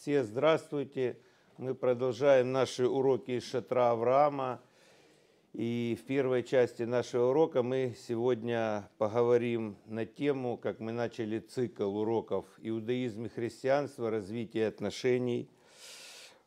Все здравствуйте. Мы продолжаем наши уроки из шатра Авраама. И в первой части нашего урока мы сегодня поговорим на тему, как мы начали цикл уроков «Иудаизм и христианство. Развитие отношений».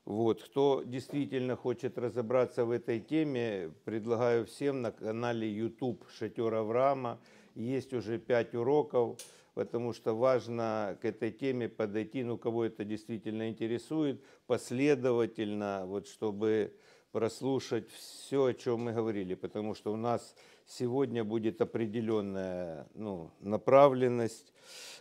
Вот. Кто действительно хочет разобраться в этой теме, предлагаю всем на канале YouTube «Шатер Авраама» есть уже пять уроков, потому что важно к этой теме подойти, ну, кого это действительно интересует, последовательно, вот чтобы прослушать все, о чем мы говорили, потому что у нас сегодня будет определенная ну, направленность.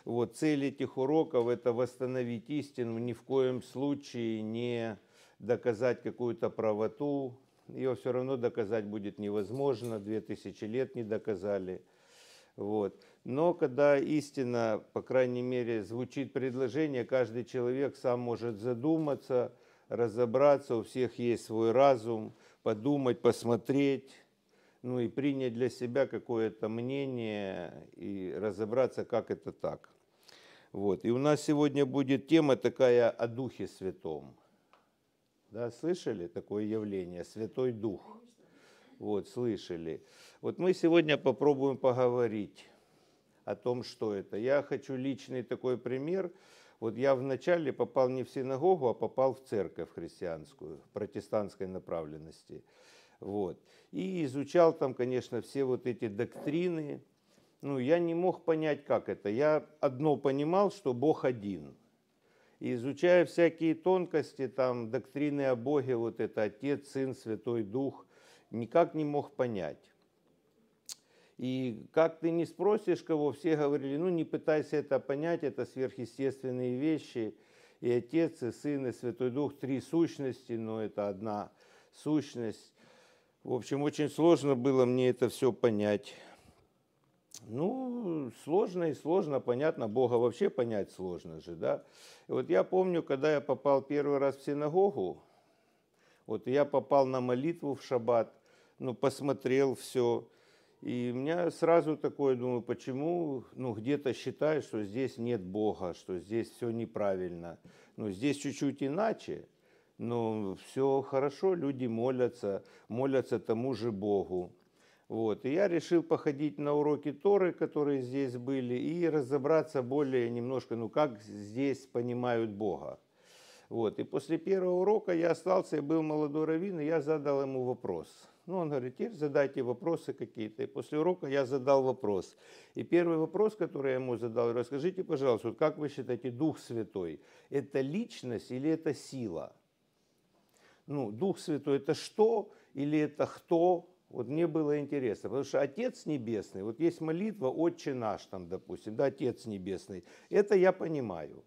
Вот, цель этих уроков – это восстановить истину, ни в коем случае не доказать какую-то правоту. Ее все равно доказать будет невозможно, две тысячи лет не доказали – вот. Но когда истина, по крайней мере, звучит предложение, каждый человек сам может задуматься, разобраться, у всех есть свой разум, подумать, посмотреть, ну и принять для себя какое-то мнение и разобраться, как это так. Вот. И у нас сегодня будет тема такая о Духе Святом. Да, слышали такое явление? Святой Дух вот, слышали. Вот мы сегодня попробуем поговорить о том, что это. Я хочу личный такой пример. Вот я вначале попал не в синагогу, а попал в церковь христианскую, протестантской направленности. Вот. И изучал там, конечно, все вот эти доктрины. Ну, я не мог понять, как это. Я одно понимал, что Бог один. И изучая всякие тонкости, там, доктрины о Боге, вот это Отец, Сын, Святой Дух – никак не мог понять. И как ты не спросишь кого, все говорили, ну не пытайся это понять, это сверхъестественные вещи. И Отец, и Сын, и Святой Дух – три сущности, но это одна сущность. В общем, очень сложно было мне это все понять. Ну, сложно и сложно, понятно, Бога вообще понять сложно же, да. И вот я помню, когда я попал первый раз в синагогу, вот я попал на молитву в шаббат, ну, посмотрел все. И у меня сразу такое, думаю, почему, ну, где-то считаю, что здесь нет Бога, что здесь все неправильно. Ну, здесь чуть-чуть иначе, но все хорошо, люди молятся, молятся тому же Богу. Вот. И я решил походить на уроки Торы, которые здесь были, и разобраться более немножко, ну как здесь понимают Бога. Вот. И после первого урока я остался, я был молодой раввин, и я задал ему вопрос. Ну, он говорит, теперь задайте вопросы какие-то. И после урока я задал вопрос. И первый вопрос, который я ему задал, расскажите, пожалуйста, вот как вы считаете, Дух Святой, это личность или это сила? Ну, Дух Святой это что или это кто? Вот мне было интересно, потому что Отец Небесный, вот есть молитва «Отче наш» там, допустим, да, Отец Небесный, это я понимаю,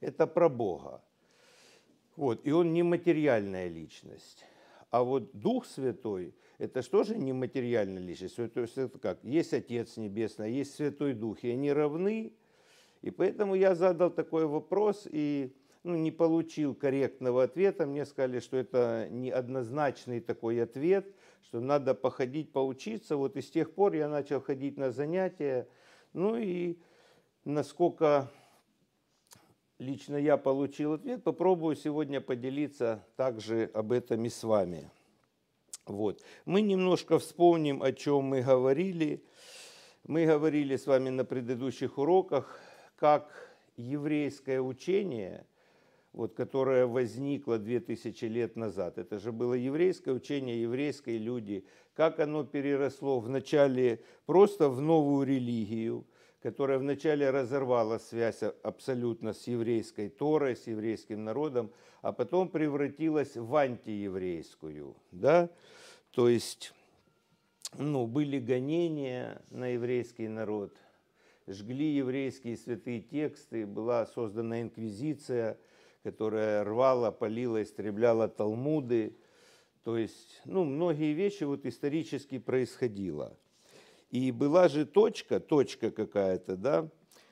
это про Бога. Вот, и он не материальная личность. А вот Дух Святой, это что же не материальная личность? То есть это как? Есть Отец Небесный, есть Святой Дух, и они равны. И поэтому я задал такой вопрос и ну, не получил корректного ответа. Мне сказали, что это неоднозначный такой ответ, что надо походить, поучиться. Вот и с тех пор я начал ходить на занятия. Ну и насколько лично я получил ответ. Попробую сегодня поделиться также об этом и с вами. Вот. Мы немножко вспомним, о чем мы говорили. Мы говорили с вами на предыдущих уроках, как еврейское учение, вот, которое возникло 2000 лет назад, это же было еврейское учение, еврейские люди, как оно переросло вначале просто в новую религию – которая вначале разорвала связь а, абсолютно с еврейской Торой, с еврейским народом, а потом превратилась в антиеврейскую. Да? То есть ну, были гонения на еврейский народ, жгли еврейские святые тексты, была создана инквизиция, которая рвала, палила, истребляла талмуды. То есть ну, многие вещи вот исторически происходило – и была же точка, точка какая-то, да,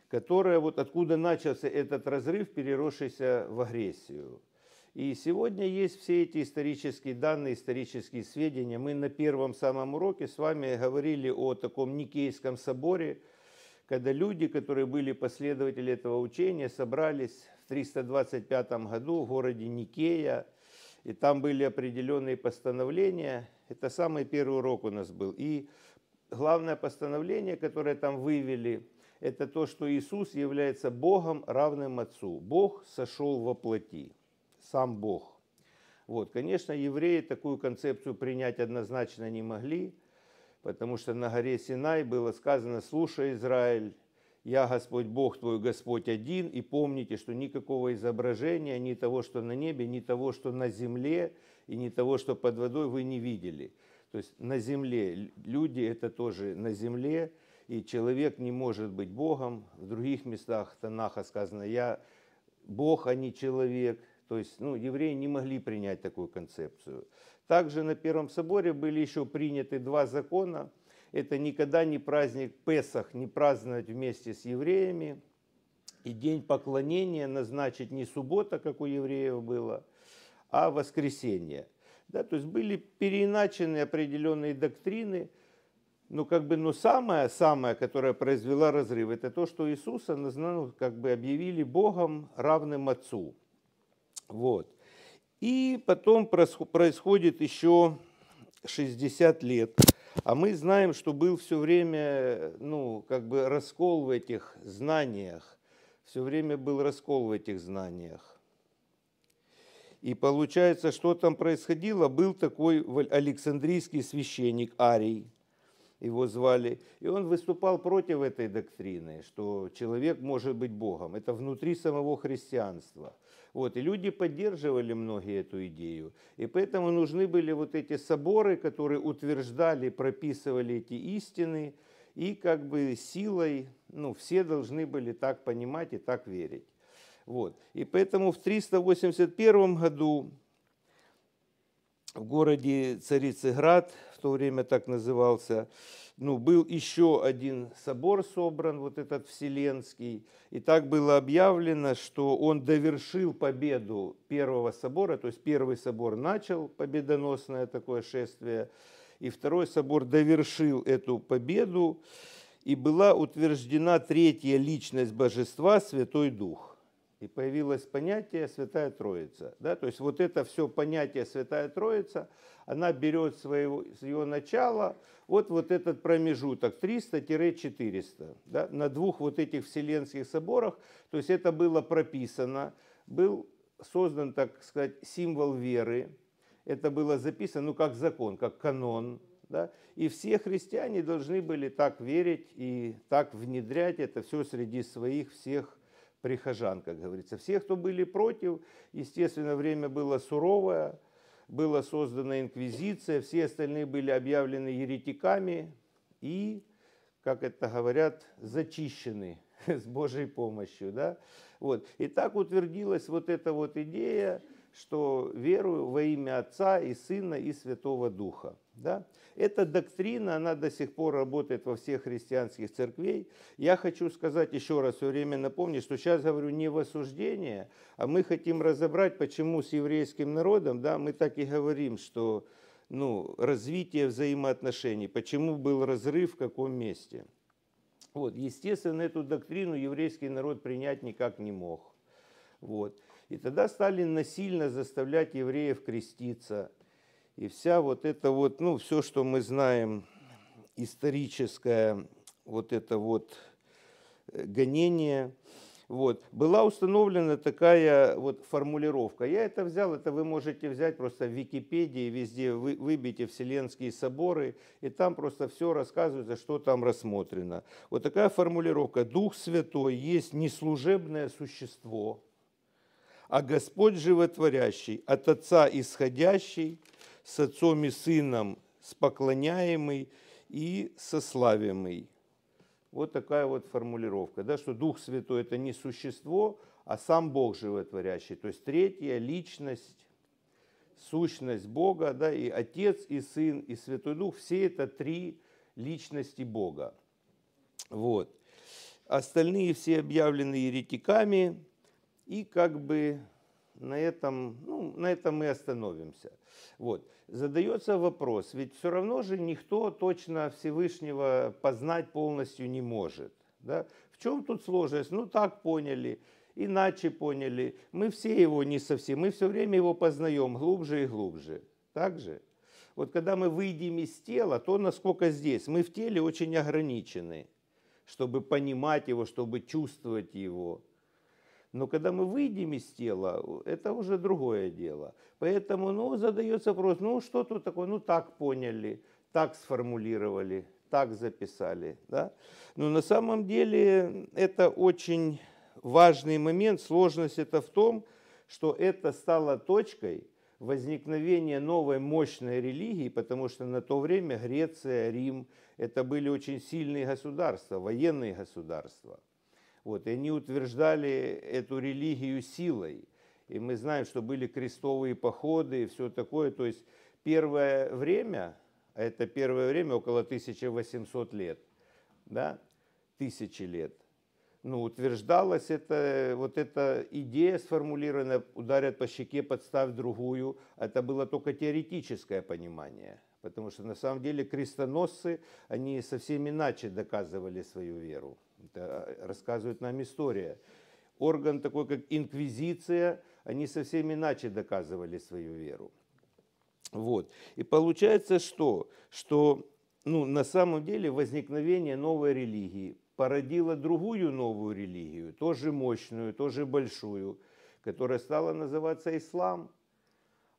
которая вот откуда начался этот разрыв, переросшийся в агрессию. И сегодня есть все эти исторические данные, исторические сведения. Мы на первом самом уроке с вами говорили о таком Никейском соборе, когда люди, которые были последователи этого учения, собрались в 325 году в городе Никея, и там были определенные постановления. Это самый первый урок у нас был. И главное постановление, которое там вывели, это то, что Иисус является Богом, равным Отцу. Бог сошел во плоти, сам Бог. Вот, конечно, евреи такую концепцию принять однозначно не могли, потому что на горе Синай было сказано, слушай, Израиль, я Господь Бог твой, Господь один, и помните, что никакого изображения, ни того, что на небе, ни того, что на земле, и ни того, что под водой вы не видели. То есть на земле, люди это тоже на земле, и человек не может быть Богом. В других местах Танаха сказано, я Бог, а не человек. То есть ну, евреи не могли принять такую концепцию. Также на Первом соборе были еще приняты два закона. Это никогда не праздник Песах, не праздновать вместе с евреями. И день поклонения назначить не суббота, как у евреев было, а воскресенье. Да, то есть были переиначены определенные доктрины, но как бы, но самое, самое, которое произвело разрыв, это то, что Иисуса ну, как бы объявили Богом равным Отцу. Вот. И потом происходит еще 60 лет. А мы знаем, что был все время ну, как бы раскол в этих знаниях. Все время был раскол в этих знаниях. И получается, что там происходило, был такой Александрийский священник Арий, его звали, и он выступал против этой доктрины, что человек может быть Богом. Это внутри самого христианства. Вот, и люди поддерживали многие эту идею. И поэтому нужны были вот эти соборы, которые утверждали, прописывали эти истины, и как бы силой, ну, все должны были так понимать и так верить. Вот. И поэтому в 381 году в городе Царицеград, в то время так назывался, ну, был еще один собор собран, вот этот Вселенский. И так было объявлено, что он довершил победу первого собора, то есть первый собор начал победоносное такое шествие, и второй собор довершил эту победу, и была утверждена третья личность божества, Святой Дух и появилось понятие Святая Троица. Да? То есть вот это все понятие Святая Троица, она берет своего, с ее начала вот, вот этот промежуток 300-400 да? на двух вот этих вселенских соборах. То есть это было прописано, был создан, так сказать, символ веры. Это было записано ну, как закон, как канон. Да? И все христиане должны были так верить и так внедрять это все среди своих всех прихожан, как говорится. Все, кто были против, естественно, время было суровое, была создана инквизиция, все остальные были объявлены еретиками и, как это говорят, зачищены с Божьей помощью. Да? Вот. И так утвердилась вот эта вот идея что верую во имя Отца и Сына и Святого Духа. Да? Эта доктрина, она до сих пор работает во всех христианских церквей. Я хочу сказать еще раз, все время напомнить, что сейчас говорю не в осуждение, а мы хотим разобрать, почему с еврейским народом, да, мы так и говорим, что ну, развитие взаимоотношений, почему был разрыв, в каком месте. Вот, естественно, эту доктрину еврейский народ принять никак не мог. Вот. И тогда стали насильно заставлять евреев креститься. И вся вот это вот, ну, все, что мы знаем, историческое вот это вот э, гонение, вот. Была установлена такая вот формулировка. Я это взял, это вы можете взять просто в Википедии, везде вы, выбейте Вселенские соборы, и там просто все рассказывается, что там рассмотрено. Вот такая формулировка. Дух Святой есть неслужебное существо, а Господь животворящий, от Отца исходящий, с Отцом и Сыном споклоняемый и сославимый. Вот такая вот формулировка, да, что Дух Святой – это не существо, а сам Бог животворящий. То есть третья личность, сущность Бога, да, и Отец, и Сын, и Святой Дух – все это три личности Бога. Вот. Остальные все объявлены еретиками – и как бы на этом, ну, на этом мы остановимся. Вот. Задается вопрос, ведь все равно же никто точно Всевышнего познать полностью не может. Да? В чем тут сложность? Ну так поняли, иначе поняли. Мы все его не совсем, мы все время его познаем глубже и глубже. Так же? Вот когда мы выйдем из тела, то насколько здесь? Мы в теле очень ограничены, чтобы понимать его, чтобы чувствовать его. Но когда мы выйдем из тела, это уже другое дело. Поэтому ну, задается вопрос, ну что тут такое, ну так поняли, так сформулировали, так записали. Да? Но на самом деле это очень важный момент. Сложность это в том, что это стало точкой возникновения новой мощной религии, потому что на то время Греция, Рим – это были очень сильные государства, военные государства – вот, и они утверждали эту религию силой. И мы знаем, что были крестовые походы и все такое. То есть первое время, это первое время около 1800 лет, да, тысячи лет, ну, утверждалась это, вот эта идея сформулированная, ударят по щеке, подставь другую, это было только теоретическое понимание. Потому что на самом деле крестоносцы, они совсем иначе доказывали свою веру. Это э, рассказывает нам история. Орган такой, как инквизиция, они совсем иначе доказывали свою веру. Вот. И получается что? Что ну, на самом деле возникновение новой религии породило другую новую религию, тоже мощную, тоже большую, которая стала называться ислам.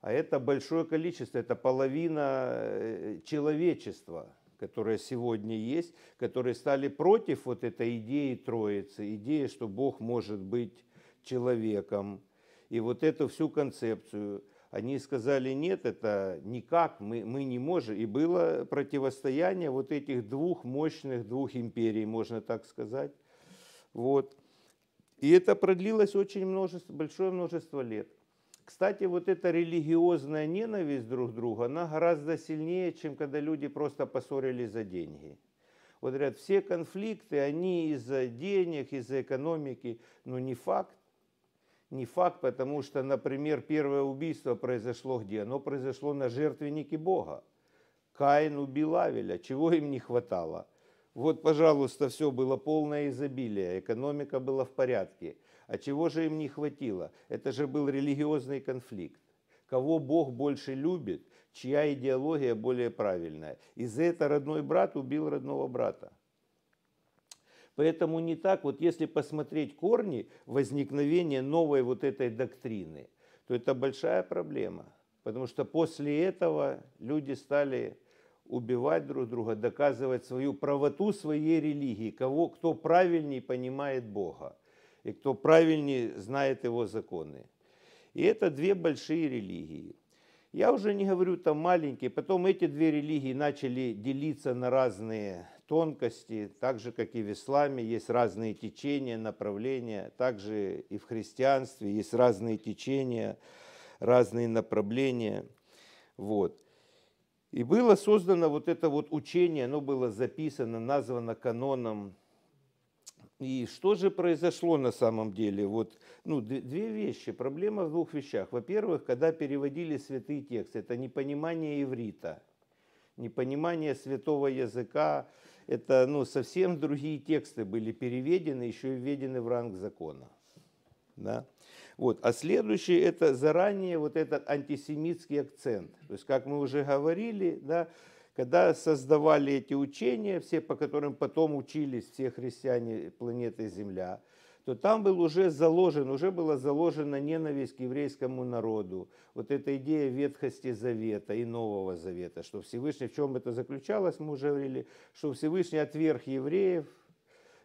А это большое количество, это половина э, человечества – которые сегодня есть, которые стали против вот этой идеи Троицы, идеи, что Бог может быть человеком. И вот эту всю концепцию они сказали, нет, это никак, мы, мы не можем. И было противостояние вот этих двух мощных, двух империй, можно так сказать. Вот. И это продлилось очень множество, большое множество лет. Кстати, вот эта религиозная ненависть друг друга, она гораздо сильнее, чем когда люди просто поссорились за деньги. Вот говорят, все конфликты, они из-за денег, из-за экономики, но не факт. Не факт, потому что, например, первое убийство произошло где? Оно произошло на жертвеннике Бога. Каин убил Авеля, чего им не хватало – вот, пожалуйста, все было полное изобилие, экономика была в порядке. А чего же им не хватило? Это же был религиозный конфликт. Кого Бог больше любит, чья идеология более правильная. И за это родной брат убил родного брата. Поэтому не так, вот если посмотреть корни возникновения новой вот этой доктрины, то это большая проблема. Потому что после этого люди стали убивать друг друга, доказывать свою правоту своей религии, кого, кто правильнее понимает Бога и кто правильнее знает его законы. И это две большие религии. Я уже не говорю там маленькие, потом эти две религии начали делиться на разные тонкости, так же, как и в исламе есть разные течения, направления, так же и в христианстве есть разные течения, разные направления. Вот. И было создано вот это вот учение, оно было записано, названо каноном. И что же произошло на самом деле? Вот, ну, две вещи. Проблема в двух вещах. Во-первых, когда переводили святые тексты, это непонимание иврита, непонимание святого языка. Это ну, совсем другие тексты были переведены, еще и введены в ранг закона. Да? Вот. А следующее – это заранее вот этот антисемитский акцент. То есть, как мы уже говорили, да, когда создавали эти учения, все, по которым потом учились все христиане планеты Земля, то там был уже заложен, уже была заложена ненависть к еврейскому народу. Вот эта идея Ветхости Завета и Нового Завета, что Всевышний, в чем это заключалось, мы уже говорили, что Всевышний отверг евреев,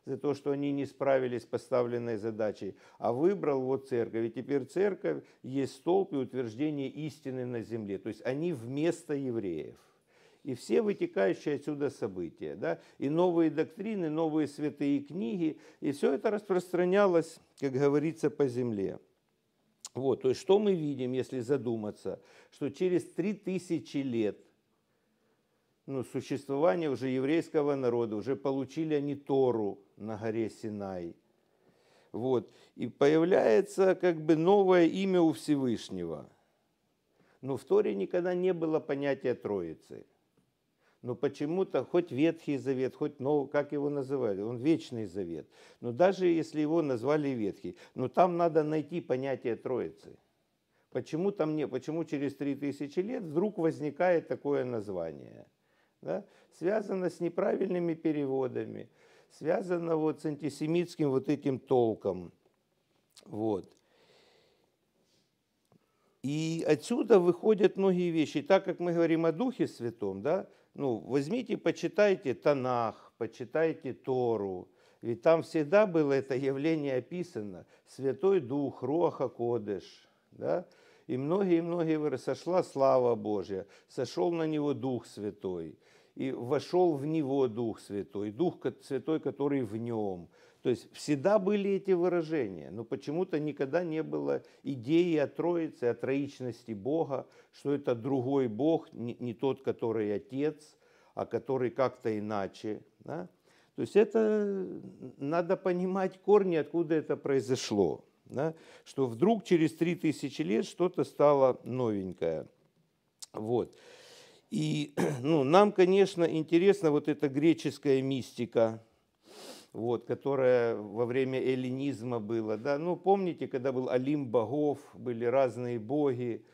за то, что они не справились с поставленной задачей, а выбрал вот церковь. И теперь церковь есть столб и утверждение истины на земле. То есть они вместо евреев и все вытекающие отсюда события, да, и новые доктрины, новые святые книги, и все это распространялось, как говорится, по земле. Вот, то есть что мы видим, если задуматься, что через три тысячи лет – ну, существования уже еврейского народа, уже получили они Тору на горе Синай. Вот. И появляется как бы новое имя у Всевышнего. Но в Торе никогда не было понятия Троицы. Но почему-то хоть Ветхий Завет, хоть Новый, как его называли, он Вечный Завет. Но даже если его назвали Ветхий, но там надо найти понятие Троицы. Почему там не, почему через три тысячи лет вдруг возникает такое название – да, связано с неправильными переводами, связано вот с антисемитским вот этим толком. Вот. И отсюда выходят многие вещи. Так как мы говорим о Духе Святом, да, ну, возьмите, почитайте Танах, почитайте Тору. Ведь там всегда было это явление описано. Святой Дух, Роха Кодыш. Да? И многие-многие говорят, сошла слава Божья, сошел на него Дух Святой, и вошел в него Дух Святой, Дух Святой, который в нем. То есть всегда были эти выражения, но почему-то никогда не было идеи о Троице, о троичности Бога, что это другой Бог, не тот, который Отец, а который как-то иначе. Да? То есть это надо понимать корни, откуда это произошло да, что вдруг через три тысячи лет что-то стало новенькое. Вот. И ну, нам, конечно, интересна вот эта греческая мистика, вот, которая во время эллинизма была. Да? Ну, помните, когда был Алим богов, были разные боги,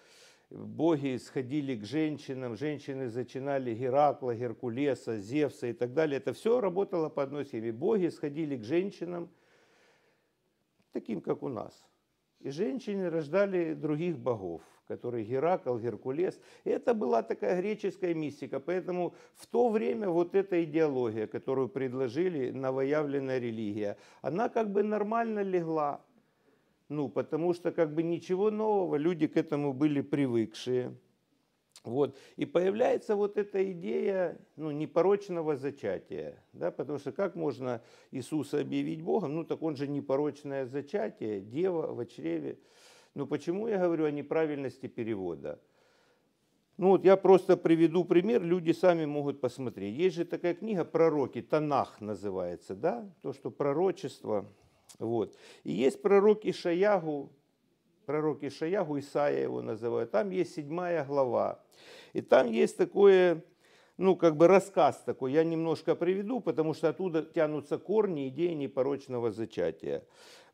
боги сходили к женщинам, женщины зачинали Геракла, Геркулеса, Зевса и так далее. Это все работало по одной схеме. Боги сходили к женщинам – таким, как у нас. И женщины рождали других богов, которые Геракл, Геркулес. И это была такая греческая мистика. Поэтому в то время вот эта идеология, которую предложили новоявленная религия, она как бы нормально легла. Ну, потому что как бы ничего нового, люди к этому были привыкшие. Вот. И появляется вот эта идея ну, непорочного зачатия. Да? Потому что как можно Иисуса объявить Богом? Ну так он же непорочное зачатие, дева в чреве. Но ну, почему я говорю о неправильности перевода? Ну вот я просто приведу пример, люди сами могут посмотреть. Есть же такая книга «Пророки», «Танах» называется, да? То, что пророчество. Вот. И есть пророк Ишаягу, пророк Ишаягу, Исаия его называют, там есть седьмая глава. И там есть такое, ну, как бы рассказ такой, я немножко приведу, потому что оттуда тянутся корни идеи непорочного зачатия.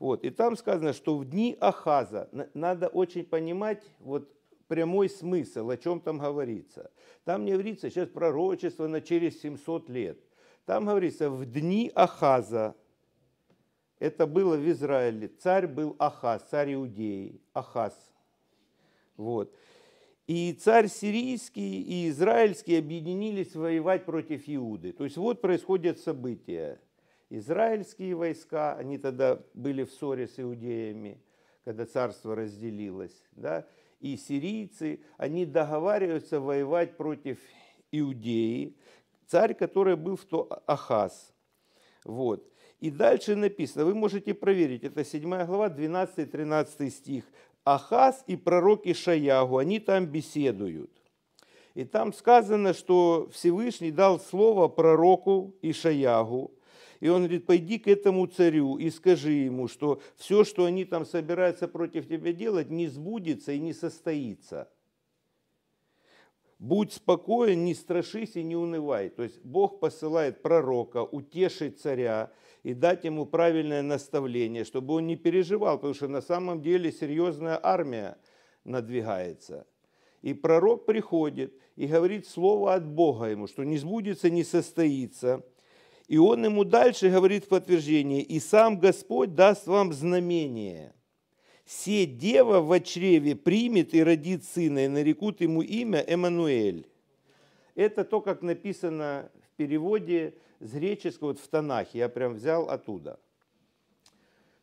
Вот. И там сказано, что в дни Ахаза, надо очень понимать, вот прямой смысл, о чем там говорится. Там не говорится сейчас пророчество на через 700 лет. Там говорится, в дни Ахаза, это было в Израиле. Царь был Ахас, царь Иудеи, Ахас, Вот. И царь сирийский и израильский объединились воевать против Иуды. То есть вот происходят события. Израильские войска, они тогда были в ссоре с иудеями, когда царство разделилось, да, и сирийцы, они договариваются воевать против Иудеи, царь, который был в то Ахас, Вот. И дальше написано, вы можете проверить, это 7 глава, 12-13 стих. Ахаз и пророк Ишаягу, они там беседуют. И там сказано, что Всевышний дал слово пророку Ишаягу, и он говорит, пойди к этому царю и скажи ему, что все, что они там собираются против тебя делать, не сбудется и не состоится. Будь спокоен, не страшись и не унывай. То есть Бог посылает пророка утешить царя, и дать ему правильное наставление, чтобы он не переживал, потому что на самом деле серьезная армия надвигается. И пророк приходит и говорит слово от Бога ему, что не сбудется, не состоится. И он ему дальше говорит в подтверждение: и сам Господь даст вам знамение. Все дева в чреве примет и родит сына, и нарекут ему имя Эммануэль. Это то, как написано в переводе с греческого, вот в Танахе, я прям взял оттуда.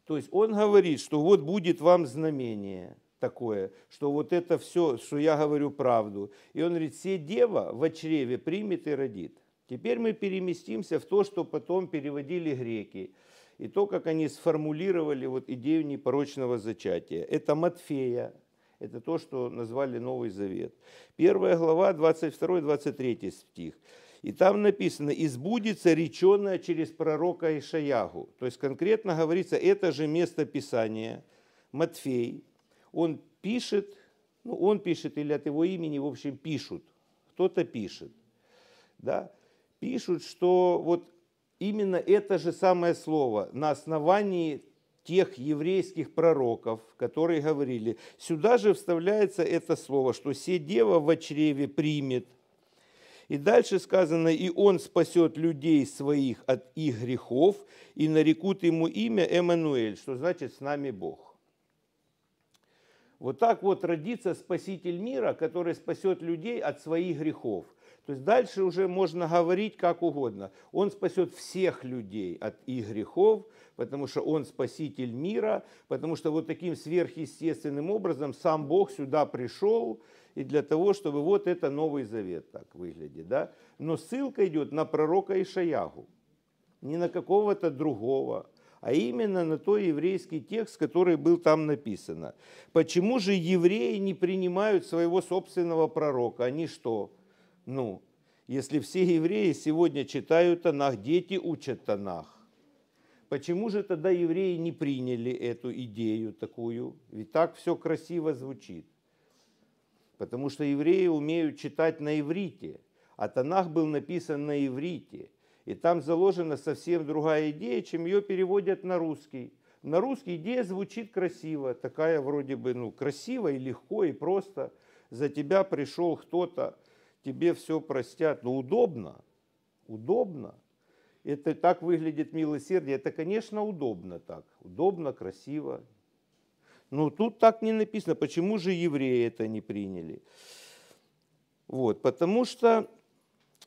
То есть он говорит, что вот будет вам знамение такое, что вот это все, что я говорю правду. И он говорит, все дева в чреве примет и родит. Теперь мы переместимся в то, что потом переводили греки, и то, как они сформулировали вот идею непорочного зачатия. Это Матфея, это то, что назвали Новый Завет. Первая глава, 22-23 стих. И там написано, избудется реченное через пророка Ишаягу. То есть конкретно говорится, это же место Писания, Матфей, он пишет, ну он пишет или от его имени, в общем, пишут, кто-то пишет, да, пишут, что вот именно это же самое слово на основании тех еврейских пророков, которые говорили, сюда же вставляется это слово, что все дева в чреве примет», и дальше сказано, и он спасет людей своих от их грехов, и нарекут ему имя Эммануэль, что значит с нами Бог. Вот так вот родится Спаситель мира, который спасет людей от своих грехов. То есть дальше уже можно говорить как угодно. Он спасет всех людей от их грехов, потому что Он спаситель мира, потому что вот таким сверхъестественным образом сам Бог сюда пришел – и для того, чтобы вот это Новый Завет так выглядит. Да? Но ссылка идет на пророка Ишаягу, не на какого-то другого, а именно на тот еврейский текст, который был там написано. Почему же евреи не принимают своего собственного пророка? Они что? Ну, если все евреи сегодня читают Танах, дети учат Танах, почему же тогда евреи не приняли эту идею такую? Ведь так все красиво звучит потому что евреи умеют читать на иврите, а Танах был написан на иврите. И там заложена совсем другая идея, чем ее переводят на русский. На русский идея звучит красиво, такая вроде бы, ну, красиво и легко, и просто. За тебя пришел кто-то, тебе все простят. ну, удобно, удобно. Это так выглядит милосердие. Это, конечно, удобно так. Удобно, красиво, ну, тут так не написано. Почему же евреи это не приняли? Вот, потому что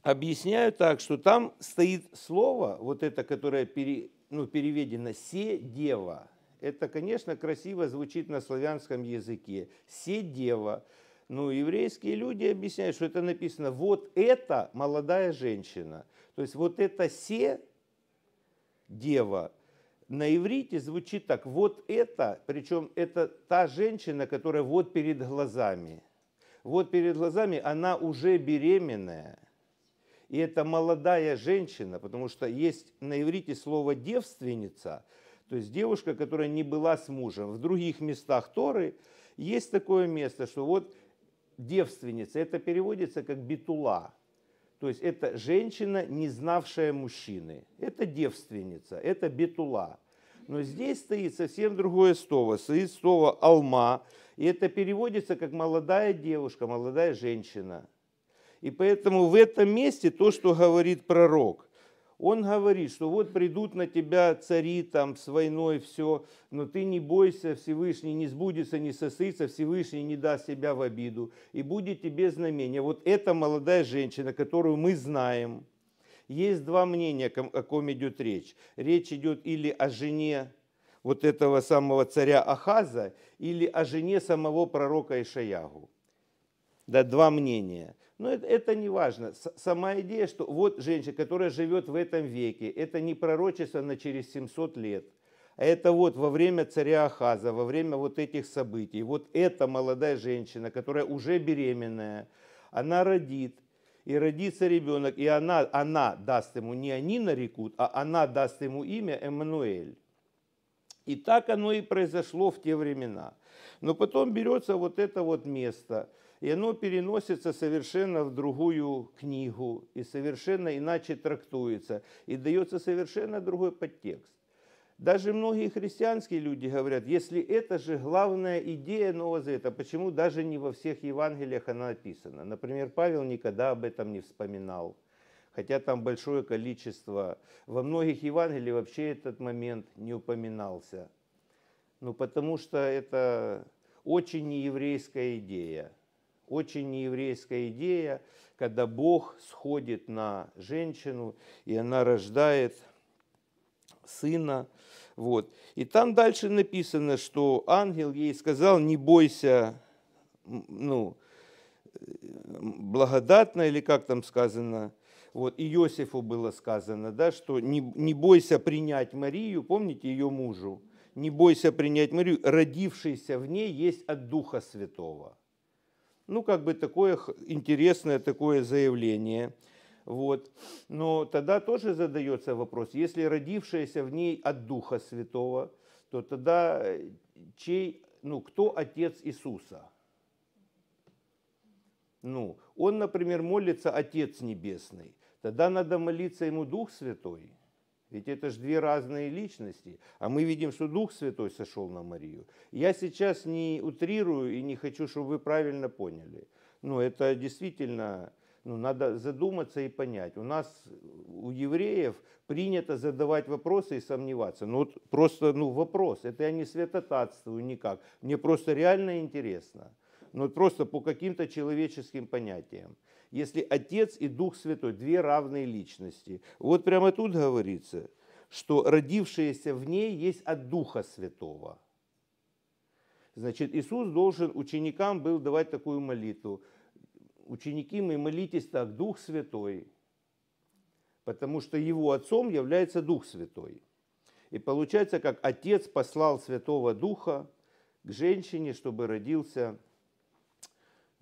объясняю так, что там стоит слово, вот это, которое пере, ну, переведено «се дева». Это, конечно, красиво звучит на славянском языке. «Се дева». Но еврейские люди объясняют, что это написано «вот это молодая женщина». То есть вот это «се дева» на иврите звучит так. Вот это, причем это та женщина, которая вот перед глазами. Вот перед глазами она уже беременная. И это молодая женщина, потому что есть на иврите слово девственница, то есть девушка, которая не была с мужем. В других местах Торы есть такое место, что вот девственница, это переводится как битула. То есть это женщина, не знавшая мужчины. Это девственница, это бетула. Но здесь стоит совсем другое слово. Стоит слово «алма». И это переводится как «молодая девушка», «молодая женщина». И поэтому в этом месте то, что говорит пророк – он говорит, что вот придут на тебя цари там с войной, все, но ты не бойся, Всевышний не сбудется, не сосытся, Всевышний не даст себя в обиду, и будет тебе знамение. Вот эта молодая женщина, которую мы знаем, есть два мнения, о ком идет речь. Речь идет или о жене вот этого самого царя Ахаза, или о жене самого пророка Ишаягу. Да, два мнения. Но это, это не важно. С, сама идея, что вот женщина, которая живет в этом веке, это не пророчество на через 700 лет. А это вот во время царя Ахаза, во время вот этих событий. Вот эта молодая женщина, которая уже беременная, она родит, и родится ребенок, и она, она даст ему, не они нарекут, а она даст ему имя Эммануэль. И так оно и произошло в те времена. Но потом берется вот это вот место – и оно переносится совершенно в другую книгу, и совершенно иначе трактуется, и дается совершенно другой подтекст. Даже многие христианские люди говорят, если это же главная идея Нового Завета, почему даже не во всех Евангелиях она написана? Например, Павел никогда об этом не вспоминал, хотя там большое количество. Во многих Евангелиях вообще этот момент не упоминался. Ну, потому что это очень нееврейская идея очень нееврейская идея, когда Бог сходит на женщину, и она рождает сына. Вот. И там дальше написано, что ангел ей сказал, не бойся, ну, благодатно, или как там сказано, вот, и Иосифу было сказано, да, что не, не бойся принять Марию, помните, ее мужу, не бойся принять Марию, родившийся в ней есть от Духа Святого. Ну, как бы такое интересное такое заявление. Вот. Но тогда тоже задается вопрос, если родившаяся в ней от Духа Святого, то тогда э, чей, ну, кто отец Иисуса? Ну, он, например, молится Отец Небесный. Тогда надо молиться ему Дух Святой. Ведь это же две разные личности. А мы видим, что Дух Святой сошел на Марию. Я сейчас не утрирую и не хочу, чтобы вы правильно поняли. Но это действительно ну, надо задуматься и понять. У нас, у евреев, принято задавать вопросы и сомневаться. Ну, вот просто ну, вопрос. Это я не святотатствую никак. Мне просто реально интересно. Ну, вот просто по каким-то человеческим понятиям если Отец и Дух Святой – две равные личности. Вот прямо тут говорится, что родившиеся в ней есть от Духа Святого. Значит, Иисус должен ученикам был давать такую молитву. Ученики, мы молитесь так, Дух Святой, потому что его отцом является Дух Святой. И получается, как Отец послал Святого Духа к женщине, чтобы родился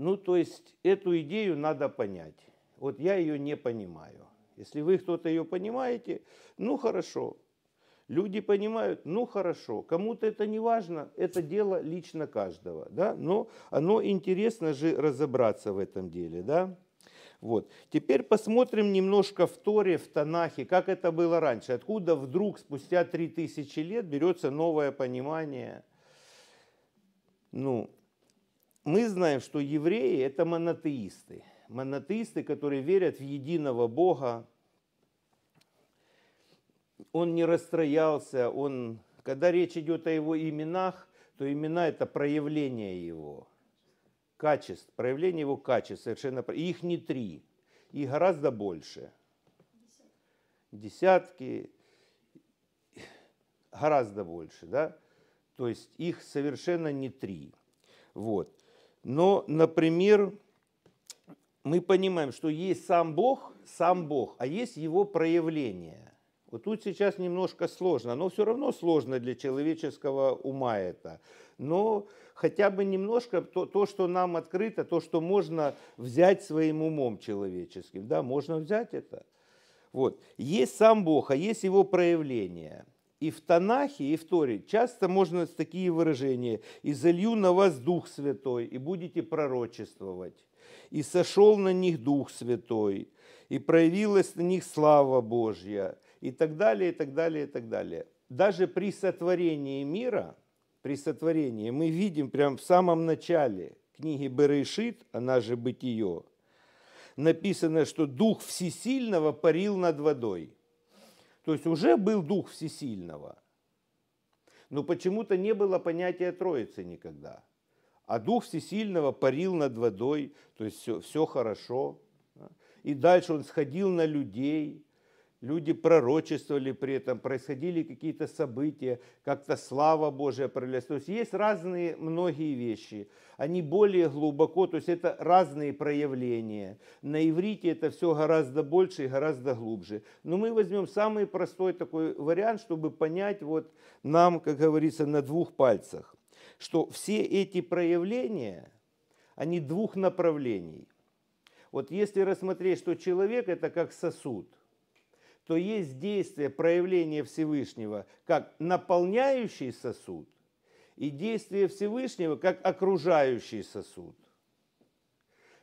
ну, то есть эту идею надо понять. Вот я ее не понимаю. Если вы кто-то ее понимаете, ну хорошо. Люди понимают, ну хорошо. Кому-то это не важно, это дело лично каждого. Да? Но оно интересно же разобраться в этом деле. Да? Вот. Теперь посмотрим немножко в Торе, в Танахе, как это было раньше. Откуда вдруг спустя 3000 лет берется новое понимание? Ну, мы знаем, что евреи – это монотеисты. Монотеисты, которые верят в единого Бога. Он не расстроялся, он, когда речь идет о его именах, то имена – это проявление его, качеств, проявление его качеств. Совершенно, их не три, их гораздо больше. Десятки, гораздо больше, да? То есть их совершенно не три. Вот. Но, например, мы понимаем, что есть сам Бог, сам Бог, а есть его проявление. Вот тут сейчас немножко сложно, но все равно сложно для человеческого ума это. Но хотя бы немножко то, то, что нам открыто, то, что можно взять своим умом человеческим, да, можно взять это. Вот. Есть сам Бог, а есть его проявление. И в Танахе, и в Торе часто можно такие выражения. «И залью на вас Дух Святой, и будете пророчествовать. И сошел на них Дух Святой, и проявилась на них слава Божья». И так далее, и так далее, и так далее. Даже при сотворении мира, при сотворении, мы видим прямо в самом начале книги Берешит, она же «Бытие», написано, что Дух Всесильного парил над водой – то есть уже был Дух Всесильного. Но почему-то не было понятия Троицы никогда. А Дух Всесильного парил над водой, то есть все, все хорошо. И дальше он сходил на людей, Люди пророчествовали при этом, происходили какие-то события, как-то слава Божия проявлялась. То есть есть разные многие вещи. Они более глубоко, то есть это разные проявления. На иврите это все гораздо больше и гораздо глубже. Но мы возьмем самый простой такой вариант, чтобы понять вот нам, как говорится, на двух пальцах, что все эти проявления, они двух направлений. Вот если рассмотреть, что человек это как сосуд – то есть действие проявления Всевышнего как наполняющий сосуд и действие Всевышнего как окружающий сосуд.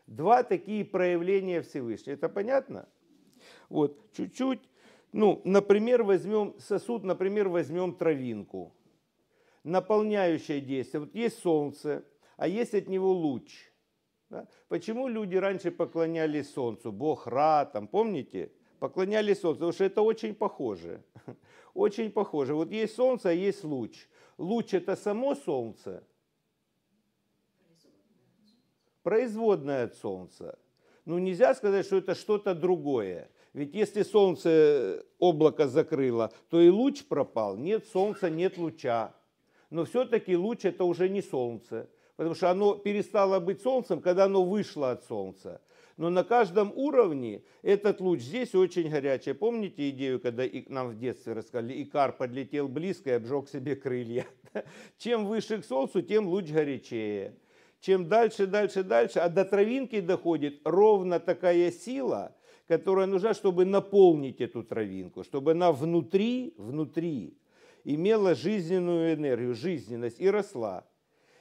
Два такие проявления Всевышнего. Это понятно? Вот, чуть-чуть. Ну, например, возьмем сосуд, например, возьмем травинку. Наполняющее действие. Вот есть солнце, а есть от него луч. Да? Почему люди раньше поклонялись солнцу? Бог Ра, там, помните? поклонялись Солнцу, потому что это очень похоже. Очень похоже. Вот есть Солнце, а есть луч. Луч это само Солнце, производное от Солнца. Ну нельзя сказать, что это что-то другое. Ведь если Солнце э, облако закрыло, то и луч пропал. Нет Солнца, нет луча. Но все-таки луч это уже не Солнце. Потому что оно перестало быть Солнцем, когда оно вышло от Солнца. Но на каждом уровне этот луч здесь очень горячий. Помните идею, когда нам в детстве рассказали, Икар подлетел близко и обжег себе крылья? Чем выше к солнцу, тем луч горячее. Чем дальше, дальше, дальше, а до травинки доходит ровно такая сила, которая нужна, чтобы наполнить эту травинку, чтобы она внутри, внутри имела жизненную энергию, жизненность и росла.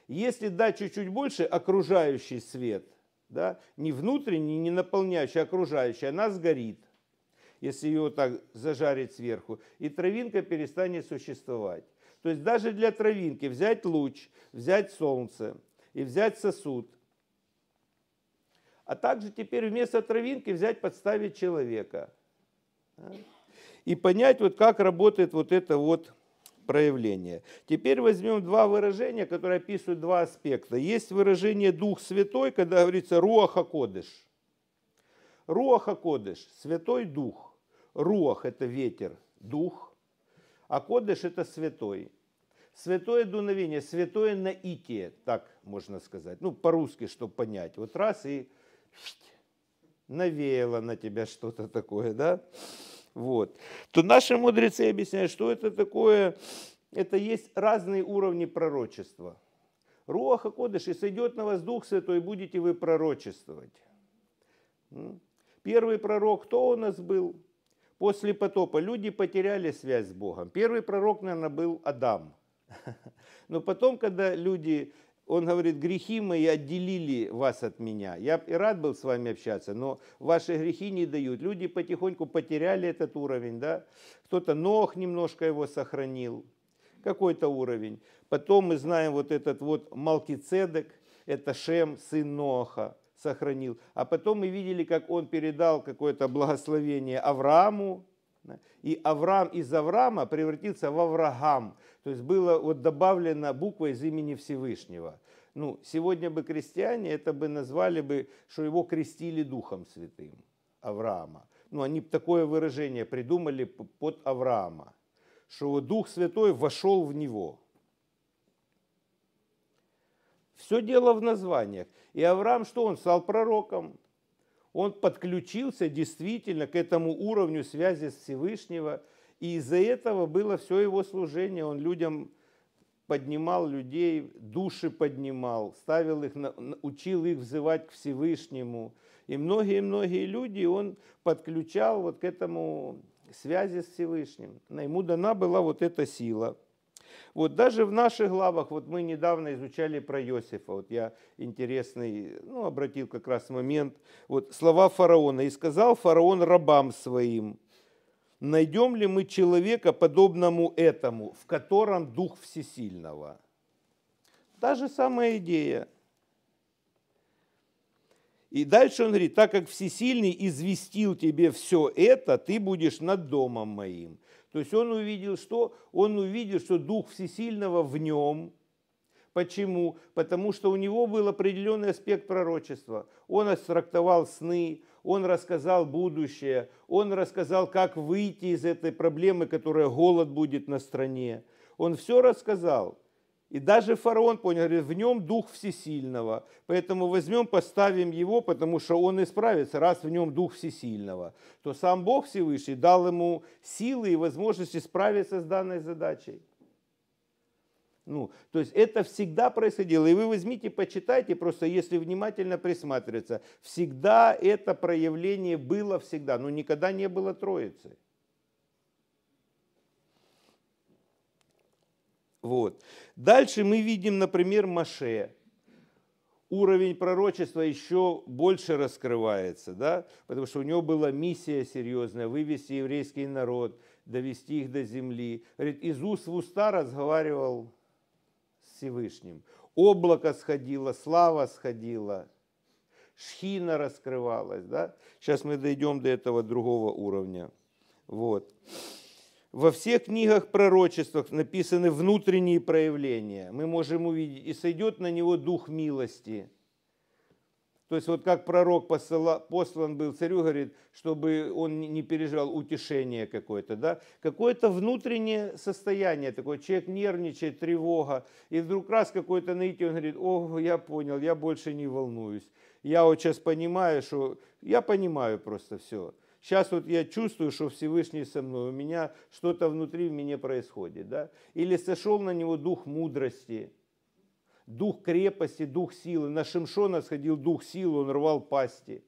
Если дать чуть-чуть больше, окружающий свет – да, не внутренняя, не наполняющая, окружающая, она сгорит, если ее так зажарить сверху, и травинка перестанет существовать. То есть даже для травинки взять луч, взять солнце и взять сосуд, а также теперь вместо травинки взять, подставить человека. И понять, вот как работает вот это вот проявления. Теперь возьмем два выражения, которые описывают два аспекта. Есть выражение Дух Святой, когда говорится Руаха Кодыш. Руаха Кодыш – Святой Дух. Руах – это ветер, Дух. А Кодыш – это Святой. Святое дуновение, святое наитие, так можно сказать. Ну, по-русски, чтобы понять. Вот раз и навеяло на тебя что-то такое, да? вот, то наши мудрецы объясняют, что это такое, это есть разные уровни пророчества. Руаха Кодыш, и сойдет на вас Дух Святой, будете вы пророчествовать. Первый пророк, кто у нас был? После потопа люди потеряли связь с Богом. Первый пророк, наверное, был Адам. Но потом, когда люди он говорит, грехи мои отделили вас от меня. Я и рад был с вами общаться, но ваши грехи не дают. Люди потихоньку потеряли этот уровень, да. Кто-то Нох немножко его сохранил, какой-то уровень. Потом мы знаем вот этот вот Малкицедек, это Шем, сын Ноха, сохранил. А потом мы видели, как он передал какое-то благословение Аврааму, и Авраам из Авраама превратился в Авраам. То есть было вот добавлена буква из имени Всевышнего. Ну, сегодня бы крестьяне это бы назвали бы, что его крестили Духом Святым Авраама. Ну, они такое выражение придумали под Авраама, что Дух Святой вошел в него. Все дело в названиях. И Авраам, что он стал пророком, он подключился действительно к этому уровню связи с Всевышнего – и из-за этого было все его служение. Он людям поднимал людей, души поднимал, ставил их, учил их взывать к Всевышнему. И многие-многие люди он подключал вот к этому связи с Всевышним. На ему дана была вот эта сила. Вот даже в наших главах, вот мы недавно изучали про Иосифа, вот я интересный, ну, обратил как раз момент, вот слова фараона, «И сказал фараон рабам своим, найдем ли мы человека, подобному этому, в котором Дух Всесильного? Та же самая идея. И дальше он говорит, так как Всесильный известил тебе все это, ты будешь над домом моим. То есть он увидел что? Он увидел, что Дух Всесильного в нем, Почему? Потому что у него был определенный аспект пророчества. Он астрактовал сны, он рассказал будущее, он рассказал, как выйти из этой проблемы, которая голод будет на стране. Он все рассказал. И даже фараон понял, говорит, в нем дух всесильного. Поэтому возьмем, поставим его, потому что он исправится, раз в нем дух всесильного. То сам Бог Всевышний дал ему силы и возможности справиться с данной задачей. Ну, то есть это всегда происходило. И вы возьмите, почитайте, просто если внимательно присматриваться, всегда это проявление было всегда, но никогда не было Троицы. Вот. Дальше мы видим, например, Маше. Уровень пророчества еще больше раскрывается, да? потому что у него была миссия серьезная – вывести еврейский народ, довести их до земли. Говорит, из уст в уста разговаривал Всевышним. Облако сходило, слава сходила, шхина раскрывалась. Да? Сейчас мы дойдем до этого другого уровня. Вот. Во всех книгах пророчествах написаны внутренние проявления. Мы можем увидеть, и сойдет на него дух милости – то есть вот как пророк посыла, послан был царю, говорит, чтобы он не переживал утешение какое-то, да, какое-то внутреннее состояние такое, человек нервничает, тревога, и вдруг раз какой-то найти он говорит, о, я понял, я больше не волнуюсь, я вот сейчас понимаю, что, я понимаю просто все, Сейчас вот я чувствую, что Всевышний со мной, у меня что-то внутри в меня происходит, да? Или сошел на него дух мудрости, дух крепости, дух силы. На Шимшона сходил дух силы, он рвал пасти.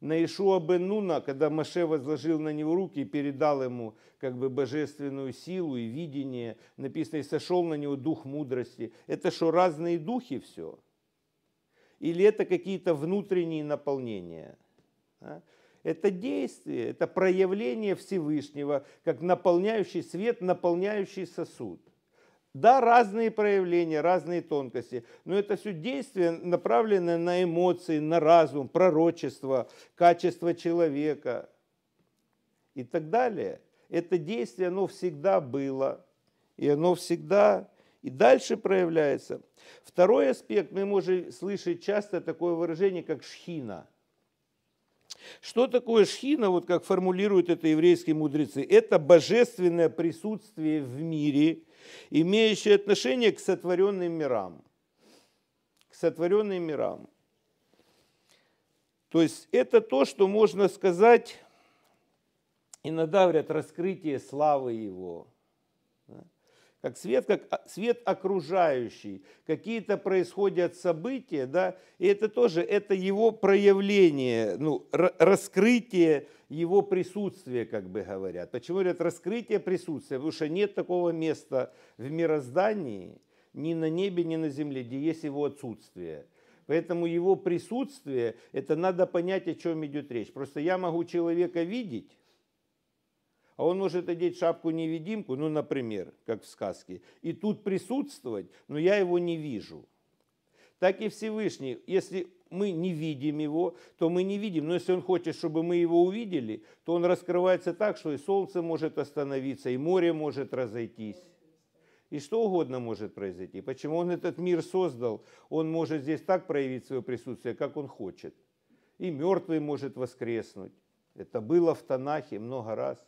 На Ишуа бен Нуна, когда Маше возложил на него руки и передал ему как бы божественную силу и видение, написано, и сошел на него дух мудрости. Это что, разные духи все? Или это какие-то внутренние наполнения? А? Это действие, это проявление Всевышнего, как наполняющий свет, наполняющий сосуд. Да, разные проявления, разные тонкости, но это все действие направлено на эмоции, на разум, пророчество, качество человека и так далее. Это действие, оно всегда было, и оно всегда и дальше проявляется. Второй аспект, мы можем слышать часто такое выражение, как шхина. Что такое шхина, вот как формулируют это еврейские мудрецы? Это божественное присутствие в мире – имеющие отношение к сотворенным мирам. К сотворенным мирам. То есть это то, что можно сказать, иногда говорят, раскрытие славы Его – как свет, как а, свет окружающий. Какие-то происходят события, да, и это тоже, это его проявление, ну, раскрытие его присутствия, как бы говорят. Почему говорят раскрытие присутствия? Потому что нет такого места в мироздании, ни на небе, ни на земле, где есть его отсутствие. Поэтому его присутствие, это надо понять, о чем идет речь. Просто я могу человека видеть, а он может одеть шапку-невидимку, ну, например, как в сказке, и тут присутствовать, но я его не вижу. Так и Всевышний, если мы не видим его, то мы не видим. Но если он хочет, чтобы мы его увидели, то он раскрывается так, что и солнце может остановиться, и море может разойтись. И что угодно может произойти. Почему он этот мир создал? Он может здесь так проявить свое присутствие, как он хочет. И мертвый может воскреснуть. Это было в Танахе много раз.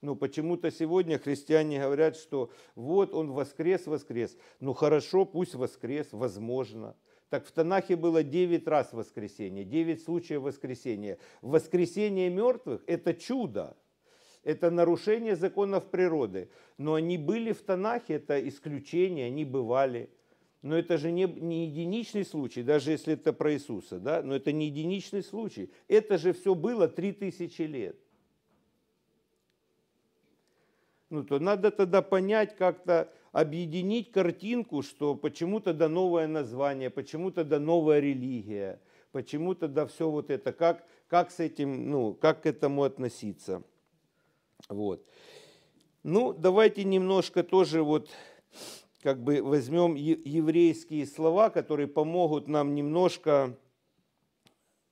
Но «Ну, почему-то сегодня христиане говорят, что вот он воскрес, воскрес. Ну хорошо, пусть воскрес, возможно. Так в Танахе было 9 раз воскресение, 9 случаев воскресения. Воскресение мертвых – это чудо, это нарушение законов природы. Но они были в Танахе, это исключение, они бывали. Но это же не, не единичный случай, даже если это про Иисуса, да? но это не единичный случай. Это же все было 3000 лет ну, то надо тогда понять как-то, объединить картинку, что почему то тогда новое название, почему то тогда новая религия, почему то тогда все вот это, как, как с этим, ну, как к этому относиться. Вот. Ну, давайте немножко тоже вот как бы возьмем еврейские слова, которые помогут нам немножко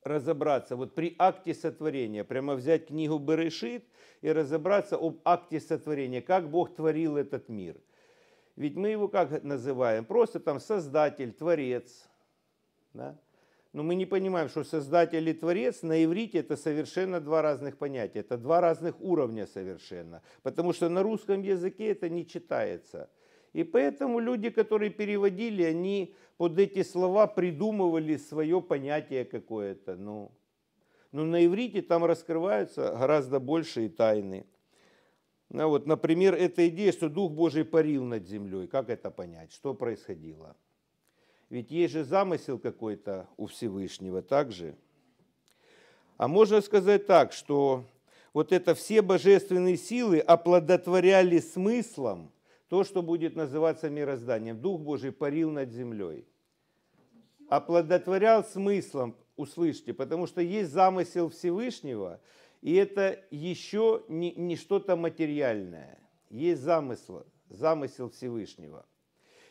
разобраться, вот при акте сотворения, прямо взять книгу Берешит и разобраться об акте сотворения, как Бог творил этот мир. Ведь мы его как называем? Просто там создатель, творец. Да? Но мы не понимаем, что создатель и творец на иврите это совершенно два разных понятия. Это два разных уровня совершенно. Потому что на русском языке это не читается – и поэтому люди, которые переводили, они под эти слова придумывали свое понятие какое-то. Ну, но ну, на иврите там раскрываются гораздо большие тайны. Ну, вот, например, эта идея, что Дух Божий парил над землей. Как это понять? Что происходило? Ведь есть же замысел какой-то у Всевышнего также. А можно сказать так, что вот это все божественные силы оплодотворяли смыслом то, что будет называться мирозданием. Дух Божий парил над землей. Оплодотворял смыслом, услышьте, потому что есть замысел Всевышнего, и это еще не, не что-то материальное. Есть замысл, замысел Всевышнего.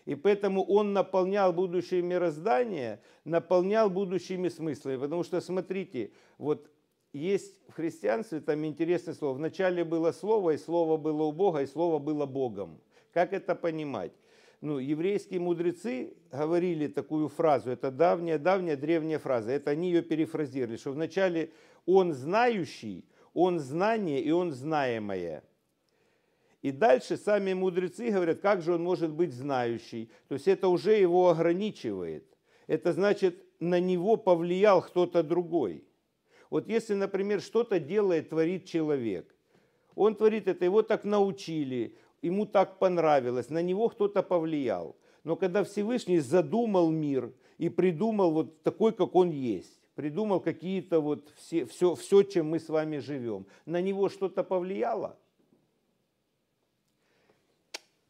И поэтому он наполнял будущее мироздание, наполнял будущими смыслами. Потому что, смотрите, вот есть в христианстве там интересное слово. Вначале было слово, и слово было у Бога, и слово было Богом. Как это понимать? Ну, еврейские мудрецы говорили такую фразу, это давняя-давняя древняя фраза, это они ее перефразировали, что вначале он знающий, он знание и он знаемое. И дальше сами мудрецы говорят, как же он может быть знающий. То есть это уже его ограничивает. Это значит, на него повлиял кто-то другой. Вот если, например, что-то делает, творит человек, он творит это, его так научили, ему так понравилось, на него кто-то повлиял. Но когда Всевышний задумал мир и придумал вот такой, как он есть, придумал какие-то вот все, все, все, чем мы с вами живем, на него что-то повлияло?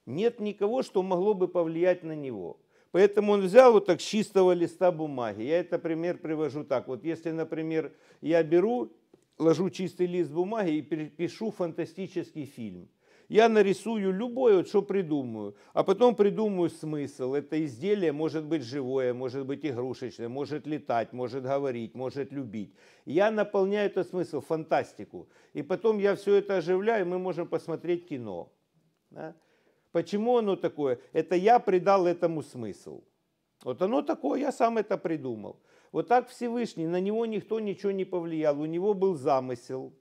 Нет никого, что могло бы повлиять на него. Поэтому он взял вот так с чистого листа бумаги. Я это пример привожу так. Вот если, например, я беру, ложу чистый лист бумаги и пишу фантастический фильм – я нарисую любое, вот, что придумаю, а потом придумаю смысл. Это изделие может быть живое, может быть игрушечное, может летать, может говорить, может любить. Я наполняю этот смысл, фантастику. И потом я все это оживляю, и мы можем посмотреть кино. Да? Почему оно такое? Это я придал этому смысл. Вот оно такое, я сам это придумал. Вот так Всевышний, на него никто ничего не повлиял, у него был замысел.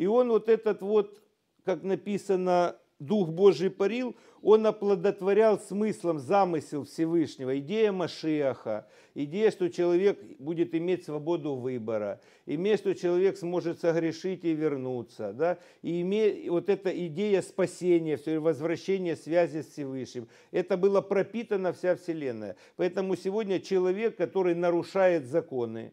И он вот этот вот, как написано, Дух Божий парил, он оплодотворял смыслом замысел Всевышнего, идея Машиаха, идея, что человек будет иметь свободу выбора, идея, что человек сможет согрешить и вернуться, да? и име, вот эта идея спасения, все возвращения связи с Всевышним, это было пропитано вся Вселенная. Поэтому сегодня человек, который нарушает законы,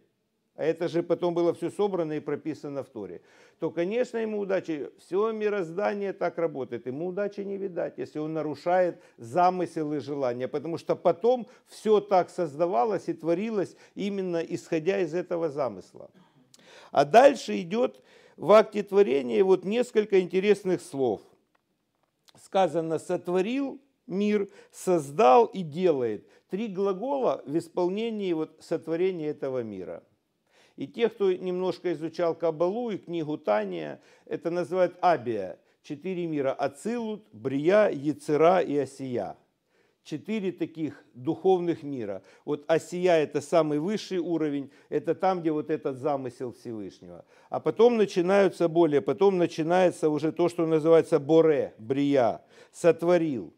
а это же потом было все собрано и прописано в Торе, то, конечно, ему удачи, все мироздание так работает, ему удачи не видать, если он нарушает замысел и желания, потому что потом все так создавалось и творилось именно исходя из этого замысла. А дальше идет в акте творения вот несколько интересных слов. Сказано «сотворил мир», «создал» и «делает». Три глагола в исполнении вот сотворения этого мира. И те, кто немножко изучал Кабалу и книгу Тания, это называют Абия. Четыре мира – Ацилут, Брия, Яцера и Асия. Четыре таких духовных мира. Вот Асия – это самый высший уровень, это там, где вот этот замысел Всевышнего. А потом начинаются более, потом начинается уже то, что называется Боре, Брия, сотворил.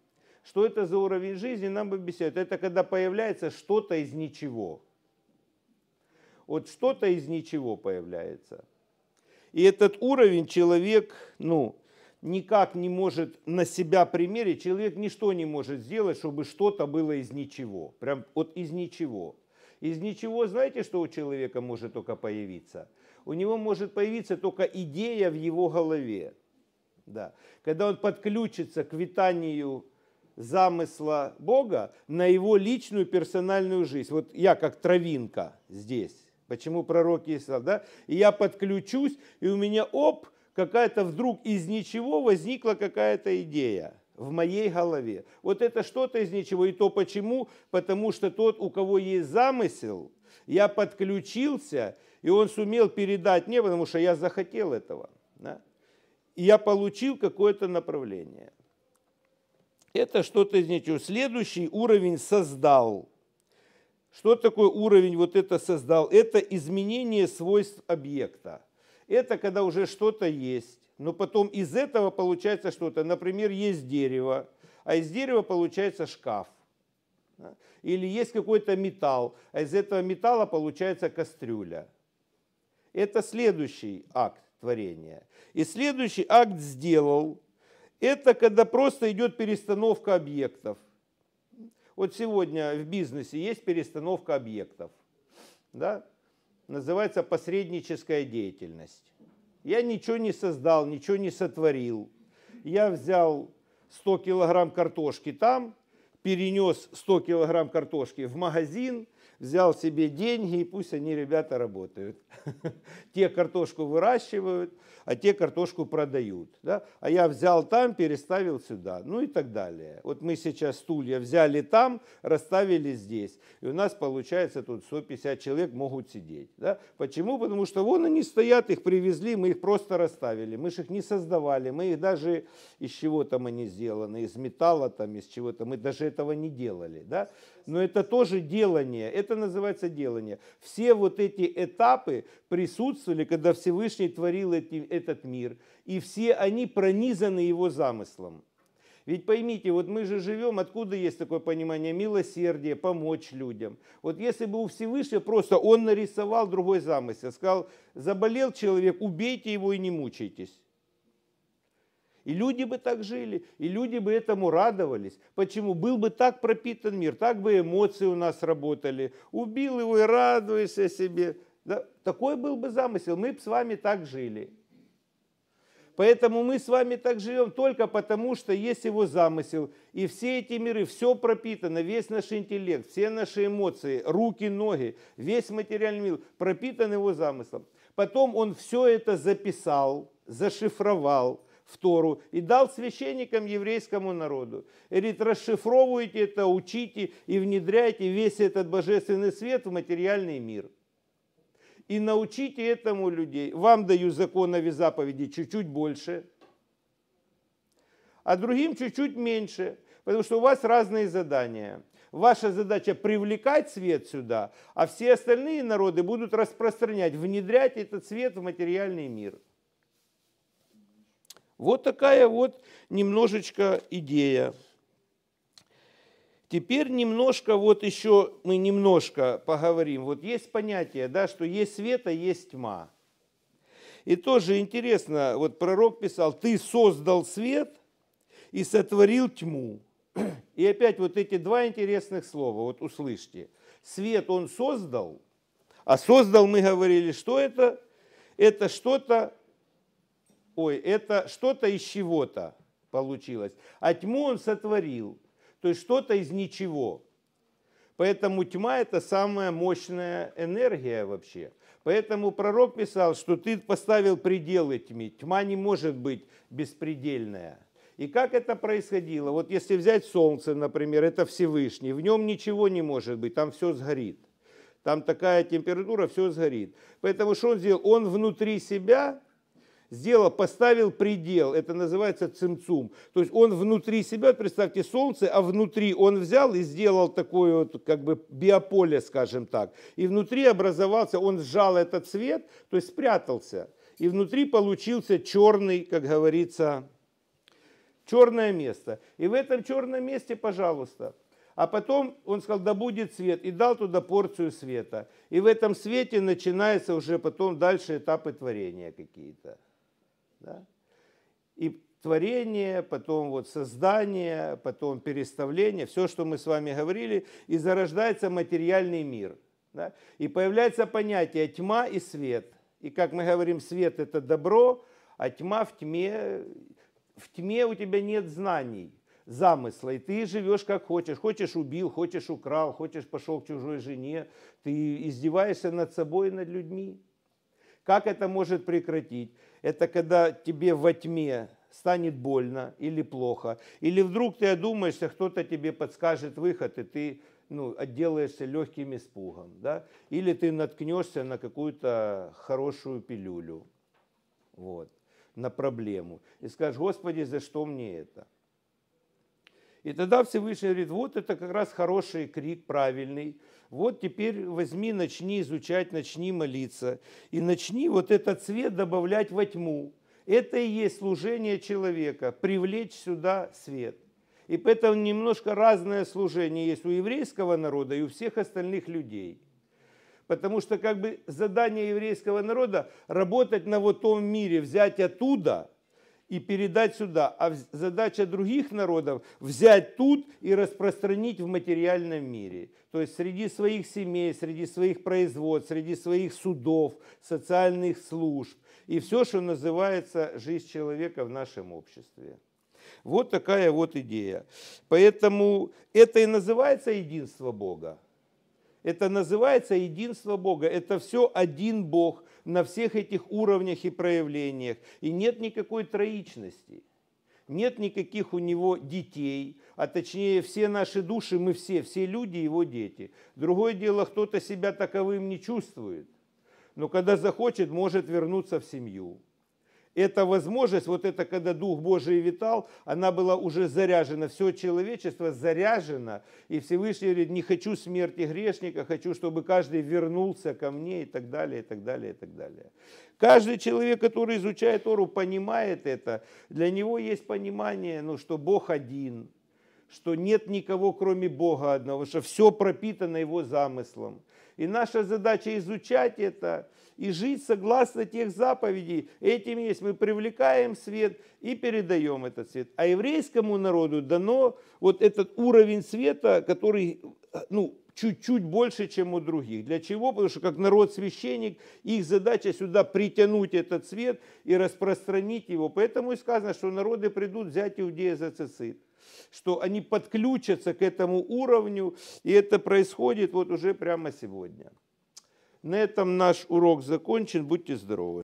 Что это за уровень жизни, нам бы беседуют. Это когда появляется что-то из ничего – вот что-то из ничего появляется. И этот уровень человек, ну, никак не может на себя примерить, человек ничто не может сделать, чтобы что-то было из ничего. Прям вот из ничего. Из ничего, знаете, что у человека может только появиться? У него может появиться только идея в его голове. Да. Когда он подключится к витанию замысла Бога на его личную персональную жизнь. Вот я как травинка здесь Почему пророк Исав, да? И я подключусь, и у меня, оп, какая-то вдруг из ничего возникла какая-то идея в моей голове. Вот это что-то из ничего. И то почему? Потому что тот, у кого есть замысел, я подключился, и он сумел передать мне, потому что я захотел этого. Да? И я получил какое-то направление. Это что-то из ничего. Следующий уровень создал. Что такое уровень вот это создал? Это изменение свойств объекта. Это когда уже что-то есть, но потом из этого получается что-то. Например, есть дерево, а из дерева получается шкаф. Или есть какой-то металл, а из этого металла получается кастрюля. Это следующий акт творения. И следующий акт сделал. Это когда просто идет перестановка объектов. Вот сегодня в бизнесе есть перестановка объектов. Да? Называется посредническая деятельность. Я ничего не создал, ничего не сотворил. Я взял 100 килограмм картошки там, перенес 100 килограмм картошки в магазин – взял себе деньги, и пусть они, ребята, работают. Те картошку выращивают, а те картошку продают. Да? А я взял там, переставил сюда, ну и так далее. Вот мы сейчас стулья взяли там, расставили здесь. И у нас получается тут 150 человек могут сидеть. Да? Почему? Потому что вон они стоят, их привезли, мы их просто расставили. Мы же их не создавали, мы их даже из чего там они сделаны, из металла там, из чего-то, мы даже этого не делали. Да? Но это тоже делание, это называется делание. Все вот эти этапы присутствовали, когда Всевышний творил эти, этот мир, и все они пронизаны его замыслом. Ведь поймите, вот мы же живем, откуда есть такое понимание милосердие помочь людям. Вот если бы у Всевышнего просто он нарисовал другой замысел, сказал, заболел человек, убейте его и не мучайтесь. И люди бы так жили, и люди бы этому радовались. Почему? Был бы так пропитан мир, так бы эмоции у нас работали. Убил его и радуйся себе. Да? Такой был бы замысел. Мы бы с вами так жили. Поэтому мы с вами так живем только потому, что есть его замысел. И все эти миры, все пропитано, весь наш интеллект, все наши эмоции, руки, ноги, весь материальный мир пропитан его замыслом. Потом он все это записал, зашифровал – в Тору и дал священникам еврейскому народу. И говорит, расшифровывайте это, учите и внедряйте весь этот божественный свет в материальный мир. И научите этому людей. Вам даю законов и заповеди чуть-чуть больше, а другим чуть-чуть меньше, потому что у вас разные задания. Ваша задача привлекать свет сюда, а все остальные народы будут распространять, внедрять этот свет в материальный мир – вот такая вот немножечко идея. Теперь немножко, вот еще мы немножко поговорим. Вот есть понятие, да, что есть свет, а есть тьма. И тоже интересно, вот пророк писал, ты создал свет и сотворил тьму. И опять вот эти два интересных слова, вот услышьте. Свет он создал, а создал, мы говорили, что это? Это что-то ой, это что-то из чего-то получилось. А тьму он сотворил, то есть что-то из ничего. Поэтому тьма – это самая мощная энергия вообще. Поэтому пророк писал, что ты поставил пределы тьме. Тьма не может быть беспредельная. И как это происходило? Вот если взять Солнце, например, это Всевышний, в нем ничего не может быть, там все сгорит. Там такая температура, все сгорит. Поэтому что он сделал? Он внутри себя сделал, поставил предел, это называется цимцум. То есть он внутри себя, представьте, солнце, а внутри он взял и сделал такое вот как бы биополе, скажем так. И внутри образовался, он сжал этот свет, то есть спрятался. И внутри получился черный, как говорится, черное место. И в этом черном месте, пожалуйста, а потом он сказал, да будет свет, и дал туда порцию света. И в этом свете начинается уже потом дальше этапы творения какие-то. Да? И творение, потом вот создание, потом переставление, все, что мы с вами говорили, и зарождается материальный мир. Да? И появляется понятие тьма и свет. И как мы говорим, свет – это добро, а тьма в тьме, в тьме у тебя нет знаний, замысла, и ты живешь как хочешь. Хочешь – убил, хочешь – украл, хочешь – пошел к чужой жене. Ты издеваешься над собой и над людьми. Как это может прекратить? Это когда тебе во тьме станет больно или плохо, или вдруг ты одумаешься, кто-то тебе подскажет выход, и ты ну, отделаешься легким испугом, да? или ты наткнешься на какую-то хорошую пилюлю, вот, на проблему, и скажешь, Господи, за что мне это? И тогда Всевышний говорит, вот это как раз хороший крик, правильный. Вот теперь возьми, начни изучать, начни молиться. И начни вот этот свет добавлять во тьму. Это и есть служение человека, привлечь сюда свет. И поэтому немножко разное служение есть у еврейского народа и у всех остальных людей. Потому что как бы задание еврейского народа работать на вот том мире, взять оттуда – и передать сюда. А задача других народов взять тут и распространить в материальном мире. То есть среди своих семей, среди своих производств, среди своих судов, социальных служб и все, что называется жизнь человека в нашем обществе. Вот такая вот идея. Поэтому это и называется единство Бога. Это называется единство Бога. Это все один Бог на всех этих уровнях и проявлениях. И нет никакой троичности. Нет никаких у него детей, а точнее все наши души, мы все, все люди его дети. Другое дело, кто-то себя таковым не чувствует, но когда захочет, может вернуться в семью эта возможность, вот это когда Дух Божий витал, она была уже заряжена, все человечество заряжено, и Всевышний говорит, не хочу смерти грешника, хочу, чтобы каждый вернулся ко мне и так далее, и так далее, и так далее. Каждый человек, который изучает Ору, понимает это. Для него есть понимание, ну, что Бог один, что нет никого, кроме Бога одного, что все пропитано Его замыслом. И наша задача изучать это – и жить согласно тех заповедей. Этим есть мы привлекаем свет и передаем этот свет. А еврейскому народу дано вот этот уровень света, который ну, чуть-чуть больше, чем у других. Для чего? Потому что как народ-священник, их задача сюда притянуть этот свет и распространить его. Поэтому и сказано, что народы придут взять Иудея за цицит что они подключатся к этому уровню, и это происходит вот уже прямо сегодня. На этом наш урок закончен. Будьте здоровы.